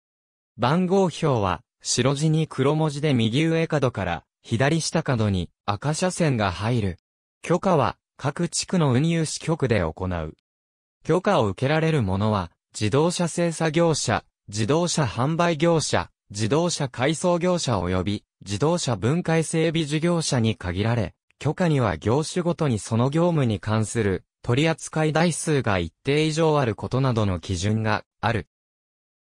番号表は、白地に黒文字で右上角から左下角に赤車線が入る。許可は各地区の運輸支局で行う。許可を受けられるものは自動車製作業者、自動車販売業者、自動車改装業者及び自動車分解整備事業者に限られ、許可には業種ごとにその業務に関する取扱台数が一定以上あることなどの基準がある。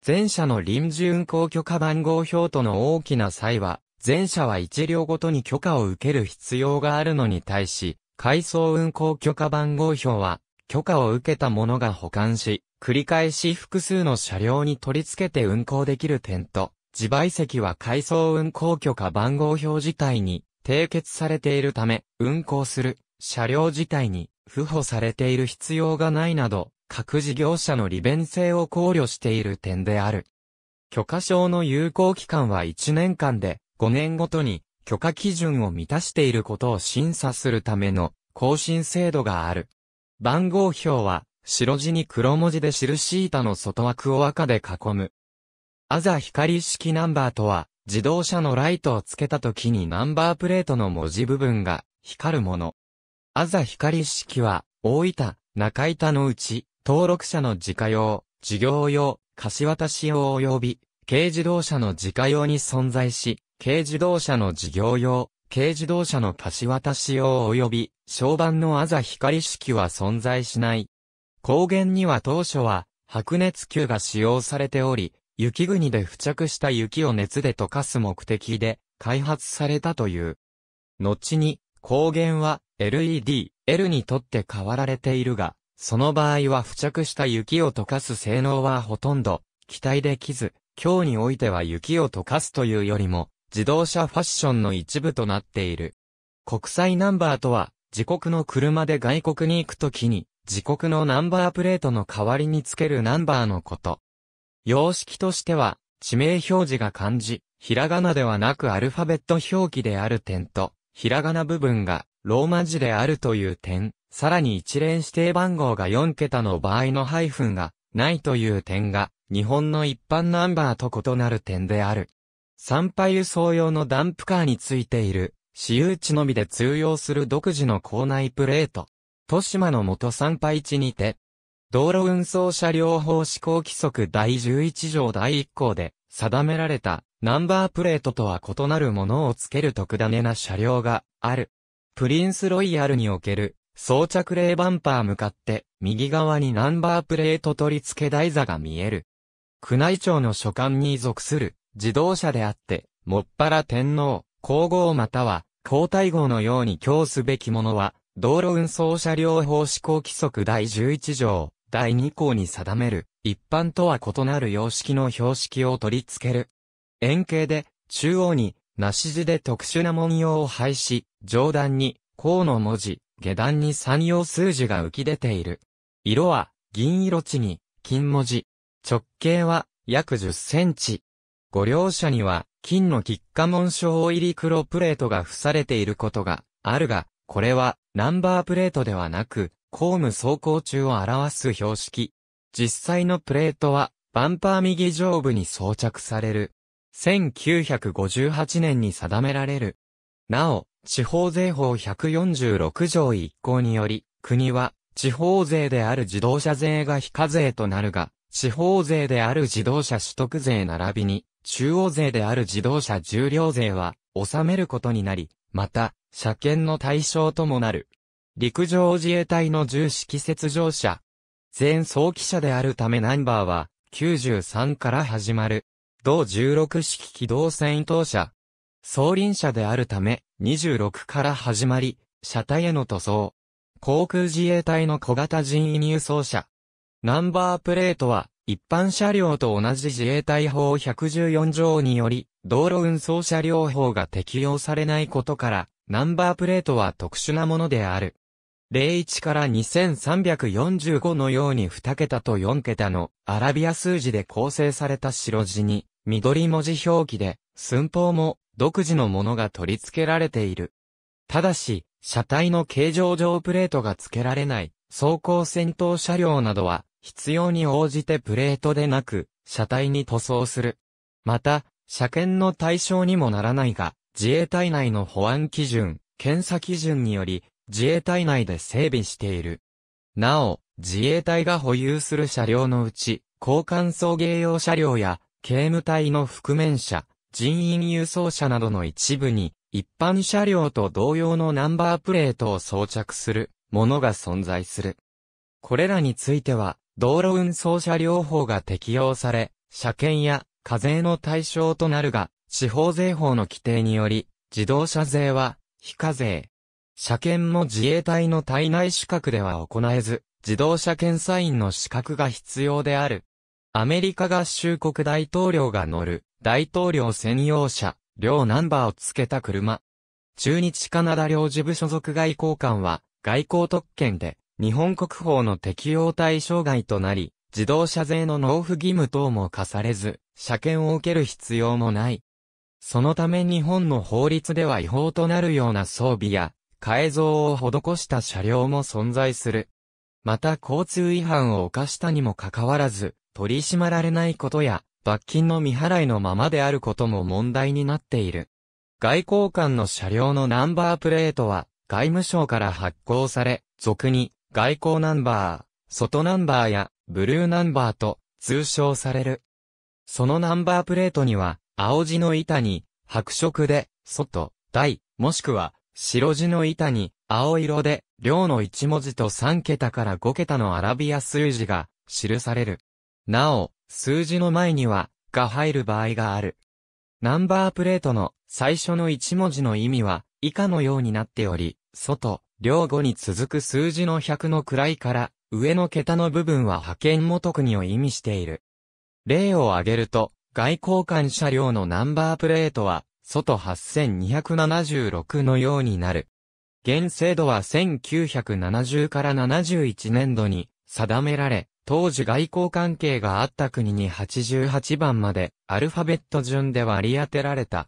前者の臨時運行許可番号表との大きな際は、前者は一両ごとに許可を受ける必要があるのに対し、回送運行許可番号表は、許可を受けた者が保管し、繰り返し複数の車両に取り付けて運行できる点と、自賠責は回送運行許可番号表自体に締結されているため、運行する車両自体に付保されている必要がないなど、各事業者の利便性を考慮している点である。許可証の有効期間は1年間で、5年ごとに許可基準を満たしていることを審査するための更新制度がある。番号表は白地に黒文字で印板の外枠を赤で囲む。アザ光式ナンバーとは自動車のライトをつけた時にナンバープレートの文字部分が光るもの。あざ光式は、大分、中板のうち、登録者の自家用、事業用、貸渡し用及び、軽自動車の自家用に存在し、軽自動車の事業用、軽自動車の貸渡し用及び、商版のあざ光式は存在しない。光原には当初は、白熱球が使用されており、雪国で付着した雪を熱で溶かす目的で開発されたという。後に、高原は LED、L にとって変わられているが、その場合は付着した雪を溶かす性能はほとんど期待できず、今日においては雪を溶かすというよりも、自動車ファッションの一部となっている。国際ナンバーとは、自国の車で外国に行くときに、自国のナンバープレートの代わりにつけるナンバーのこと。様式としては、地名表示が漢字、ひらがなではなくアルファベット表記である点と、ひらがな部分がローマ字であるという点、さらに一連指定番号が4桁の場合のハイフンがないという点が、日本の一般ナンバーと異なる点である。参拝輸送用のダンプカーについている、私有地のみで通用する独自の校内プレート。豊島の元参拝地にて、道路運送車両法施行規則第11条第1項で定められたナンバープレートとは異なるものをつける特ダネな車両がある。プリンスロイヤルにおける装着例バンパー向かって右側にナンバープレート取り付け台座が見える。宮内庁の所管に属する自動車であって、もっぱら天皇、皇后または皇太后のように供すべきものは道路運送車両法施行規則第11条第2項に定める一般とは異なる様式の標識を取り付ける。円形で中央になし字で特殊な文様を配し、上段に、甲の文字、下段に三様数字が浮き出ている。色は、銀色地に、金文字。直径は、約10センチ。ご両者には、金の喫下紋章入り黒プレートが付されていることがあるが、これは、ナンバープレートではなく、公務走行中を表す標識。実際のプレートは、バンパー右上部に装着される。1958年に定められる。なお、地方税法146条1項により、国は、地方税である自動車税が非課税となるが、地方税である自動車取得税並びに、中央税である自動車重量税は、納めることになり、また、車検の対象ともなる。陸上自衛隊の重式雪上車。全早期車であるためナンバーは、93から始まる。同16式機動戦闘車。送輪車であるため、26から始まり、車体への塗装。航空自衛隊の小型人員輸送車。ナンバープレートは、一般車両と同じ自衛隊法114条により、道路運送車両法が適用されないことから、ナンバープレートは特殊なものである。01から2345のように2桁と4桁のアラビア数字で構成された白地に、緑文字表記で、寸法も独自のものが取り付けられている。ただし、車体の形状上プレートが付けられない、走行戦闘車両などは、必要に応じてプレートでなく、車体に塗装する。また、車検の対象にもならないが、自衛隊内の保安基準、検査基準により、自衛隊内で整備している。なお、自衛隊が保有する車両のうち、交換送迎用車両や警務隊の覆面車、人員輸送車などの一部に、一般車両と同様のナンバープレートを装着するものが存在する。これらについては、道路運送車両法が適用され、車検や課税の対象となるが、地方税法の規定により、自動車税は非課税。車検も自衛隊の体内資格では行えず、自動車検査員の資格が必要である。アメリカ合衆国大統領が乗る大統領専用車、両ナンバーを付けた車。中日カナダ領事部所属外交官は外交特権で日本国法の適用対象外となり、自動車税の納付義務等も課されず、車検を受ける必要もない。そのため日本の法律では違法となるような装備や改造を施した車両も存在する。また交通違反を犯したにもかかわらず、取り締まられないことや、罰金の未払いのままであることも問題になっている。外交官の車両のナンバープレートは、外務省から発行され、俗に、外交ナンバー、外ナンバーや、ブルーナンバーと、通称される。そのナンバープレートには、青地の板に、白色で、外、大、もしくは、白地の板に、青色で、両の一文字と3桁から5桁のアラビア数字が、記される。なお、数字の前には、が入る場合がある。ナンバープレートの最初の1文字の意味は、以下のようになっており、外、両語に続く数字の100の位から、上の桁の部分は派遣元国を意味している。例を挙げると、外交官車両のナンバープレートは、外8276のようになる。現制度は1970から71年度に定められ、当時外交関係があった国に88番までアルファベット順で割り当てられた。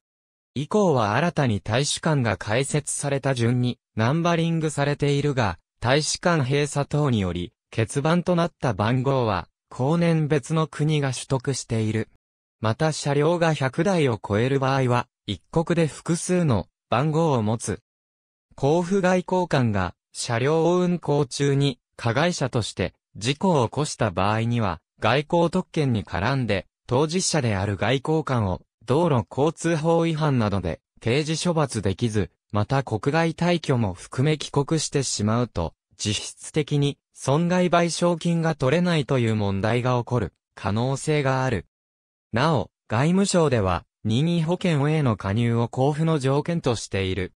以降は新たに大使館が開設された順にナンバリングされているが、大使館閉鎖等により、欠番となった番号は、後年別の国が取得している。また車両が100台を超える場合は、一国で複数の番号を持つ。甲府外交官が車両を運行中に加害者として事故を起こした場合には、外交特権に絡んで、当事者である外交官を、道路交通法違反などで、刑事処罰できず、また国外退去も含め帰国してしまうと、実質的に損害賠償金が取れないという問題が起こる可能性がある。なお、外務省では任意保険への加入を交付の条件としている。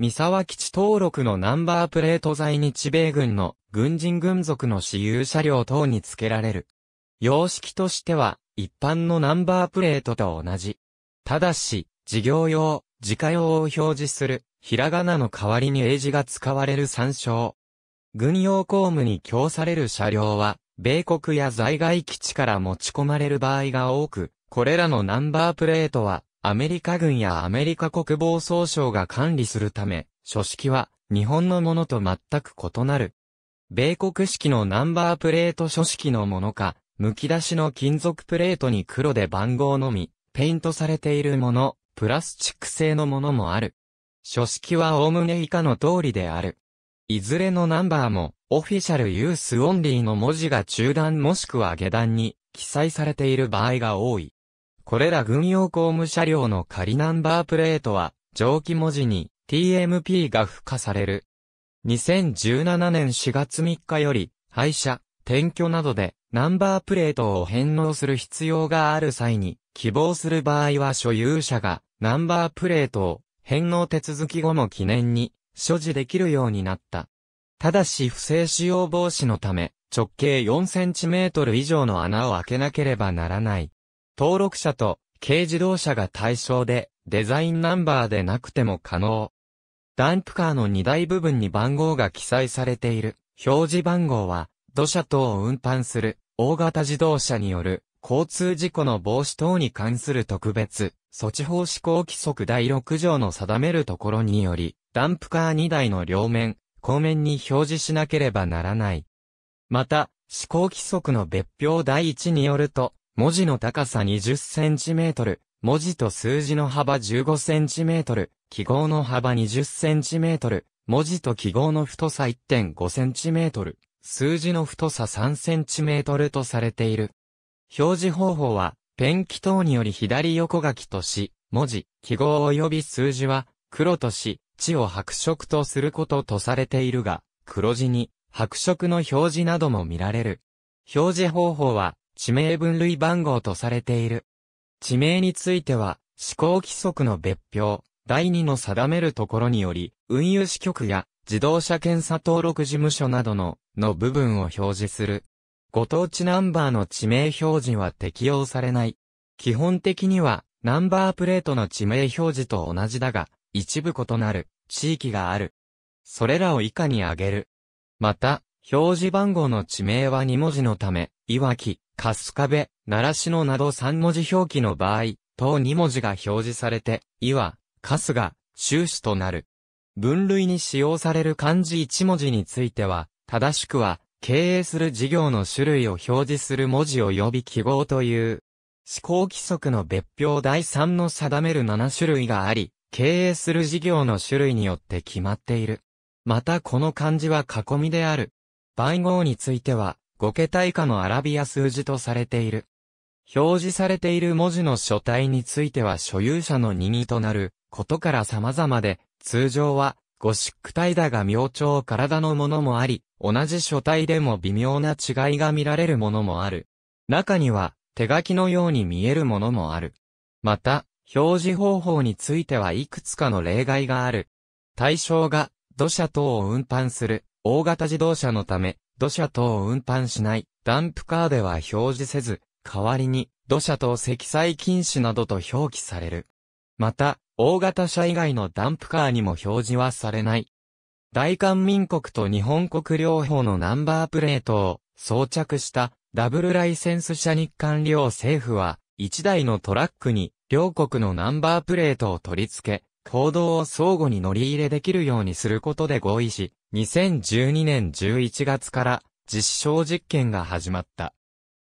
三沢基地登録のナンバープレート在日米軍の軍人軍属の私有車両等に付けられる。様式としては、一般のナンバープレートと同じ。ただし、事業用、自家用を表示する、ひらがなの代わりに英字が使われる参照。軍用公務に供される車両は、米国や在外基地から持ち込まれる場合が多く、これらのナンバープレートは、アメリカ軍やアメリカ国防総省が管理するため、書式は日本のものと全く異なる。米国式のナンバープレート書式のものか、剥き出しの金属プレートに黒で番号のみ、ペイントされているもの、プラスチック製のものもある。書式は概ね以下の通りである。いずれのナンバーも、オフィシャルユースオンリーの文字が中段もしくは下段に記載されている場合が多い。これら軍用公務車両の仮ナンバープレートは、蒸気文字に TMP が付加される。2017年4月3日より、廃車、転居などで、ナンバープレートを返納する必要がある際に、希望する場合は所有者が、ナンバープレートを、返納手続き後も記念に、所持できるようになった。ただし不正使用防止のため、直径4センチメートル以上の穴を開けなければならない。登録者と軽自動車が対象で、デザインナンバーでなくても可能。ダンプカーの荷台部分に番号が記載されている。表示番号は、土砂等を運搬する、大型自動車による、交通事故の防止等に関する特別、措置法施行規則第6条の定めるところにより、ダンプカー2台の両面、後面に表示しなければならない。また、施行規則の別表第1によると、文字の高さ 20cm、文字と数字の幅 15cm、記号の幅 20cm、文字と記号の太さ 1.5cm、数字の太さ 3cm とされている。表示方法は、ペンキ等により左横書きとし、文字、記号及び数字は、黒とし、地を白色とすることとされているが、黒字に、白色の表示なども見られる。表示方法は、地名分類番号とされている。地名については、施行規則の別表、第2の定めるところにより、運輸支局や自動車検査登録事務所などの、の部分を表示する。ご当地ナンバーの地名表示は適用されない。基本的には、ナンバープレートの地名表示と同じだが、一部異なる、地域がある。それらを以下に挙げる。また、表示番号の地名は2文字のため、いわき、スカベ、ナラシのなど3文字表記の場合、等2文字が表示されて、いカスが、終止となる。分類に使用される漢字1文字については、正しくは、経営する事業の種類を表示する文字及び記号という、思考規則の別表第3の定める7種類があり、経営する事業の種類によって決まっている。またこの漢字は囲みである。番号については、5桁以下のアラビア数字とされている。表示されている文字の書体については所有者の任意となることから様々で、通常はゴシック体だが明朝体のものもあり、同じ書体でも微妙な違いが見られるものもある。中には手書きのように見えるものもある。また、表示方法についてはいくつかの例外がある。対象が土砂等を運搬する大型自動車のため、土砂等を運搬しない、ダンプカーでは表示せず、代わりに、土砂等積載禁止などと表記される。また、大型車以外のダンプカーにも表示はされない。大韓民国と日本国両方のナンバープレートを装着したダブルライセンス車日韓両政府は、1台のトラックに両国のナンバープレートを取り付け、行動を相互に乗り入れできるようにすることで合意し、2012年11月から実証実験が始まった。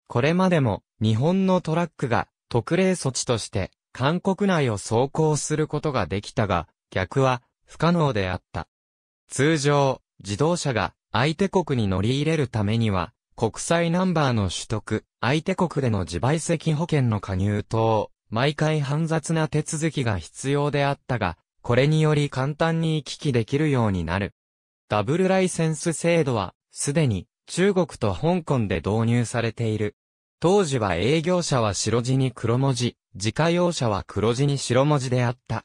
これまでも日本のトラックが特例措置として韓国内を走行することができたが、逆は不可能であった。通常、自動車が相手国に乗り入れるためには、国際ナンバーの取得、相手国での自賠責保険の加入等、毎回煩雑な手続きが必要であったが、これにより簡単に行き来できるようになる。ダブルライセンス制度は、すでに中国と香港で導入されている。当時は営業者は白地に黒文字、自家用車は黒字に白文字であった。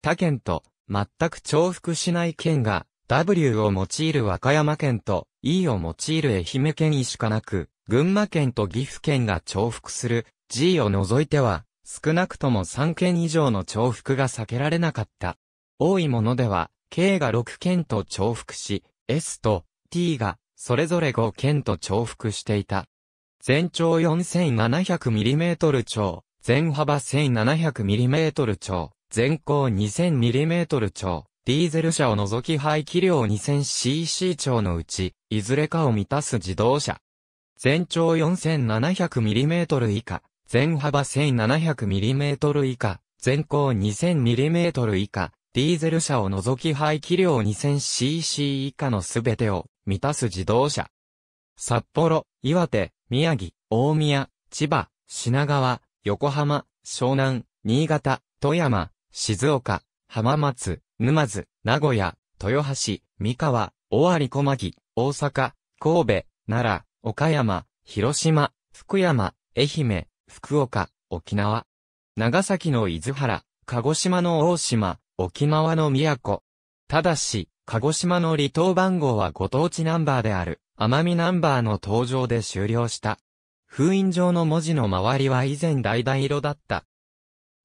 他県と全く重複しない県が W を用いる和歌山県と E を用いる愛媛県しかなく、群馬県と岐阜県が重複する G を除いては少なくとも3件以上の重複が避けられなかった。多いものでは、K が6件と重複し、S と T がそれぞれ5件と重複していた。全長 4700mm 超、全幅 1700mm 超、全高 2000mm 超、ディーゼル車を除き排気量 2000cc 超のうち、いずれかを満たす自動車。全長 4700mm 以下、全幅 1700mm 以下、全高 2000mm 以下、ディーゼル車を除き排気量 2000cc 以下のすべてを満たす自動車。札幌、岩手、宮城、大宮、千葉、品川、横浜、湘南、新潟、富山、静岡、浜松、沼津、名古屋、豊橋、三河、尾張小牧、大阪、神戸、奈良、岡山、広島、福山、愛媛、福岡、沖縄、長崎の伊豆原、鹿児島の大島、沖縄の都。ただし、鹿児島の離島番号はご当地ナンバーである、奄美ナンバーの登場で終了した。封印状の文字の周りは以前橙色だった。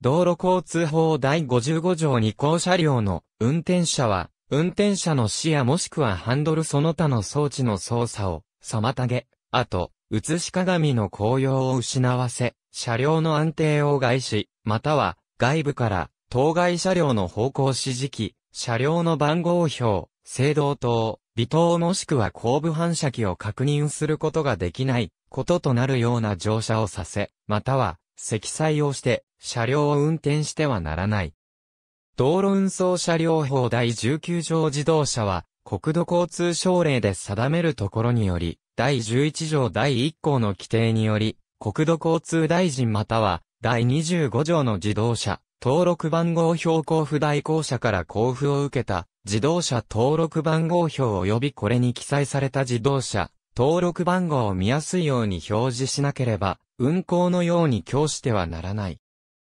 道路交通法第55条2項車両の運転者は、運転者の視野もしくはハンドルその他の装置の操作を妨げ、あと、写し鏡の紅葉を失わせ、車両の安定を害し、または外部から当該車両の方向指示器、車両の番号表、青銅灯、微灯もしくは後部反射器を確認することができないこととなるような乗車をさせ、または積載をして車両を運転してはならない。道路運送車両法第19条自動車は国土交通省令で定めるところにより、第11条第1項の規定により、国土交通大臣または、第25条の自動車、登録番号表交付代行者から交付を受けた、自動車登録番号表及びこれに記載された自動車、登録番号を見やすいように表示しなければ、運行のように供してはならない。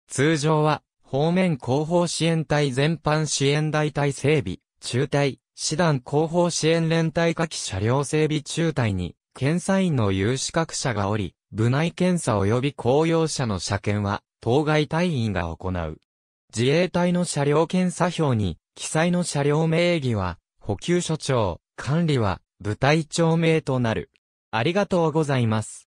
通常は、方面後方支援隊全般支援大隊整備、中隊、師団後方支援連隊下記車両整備中隊に、検査員の有資格者がおり、部内検査及び公用車の車検は、当該隊員が行う。自衛隊の車両検査表に、記載の車両名義は、補給所長、管理は、部隊長名となる。ありがとうございます。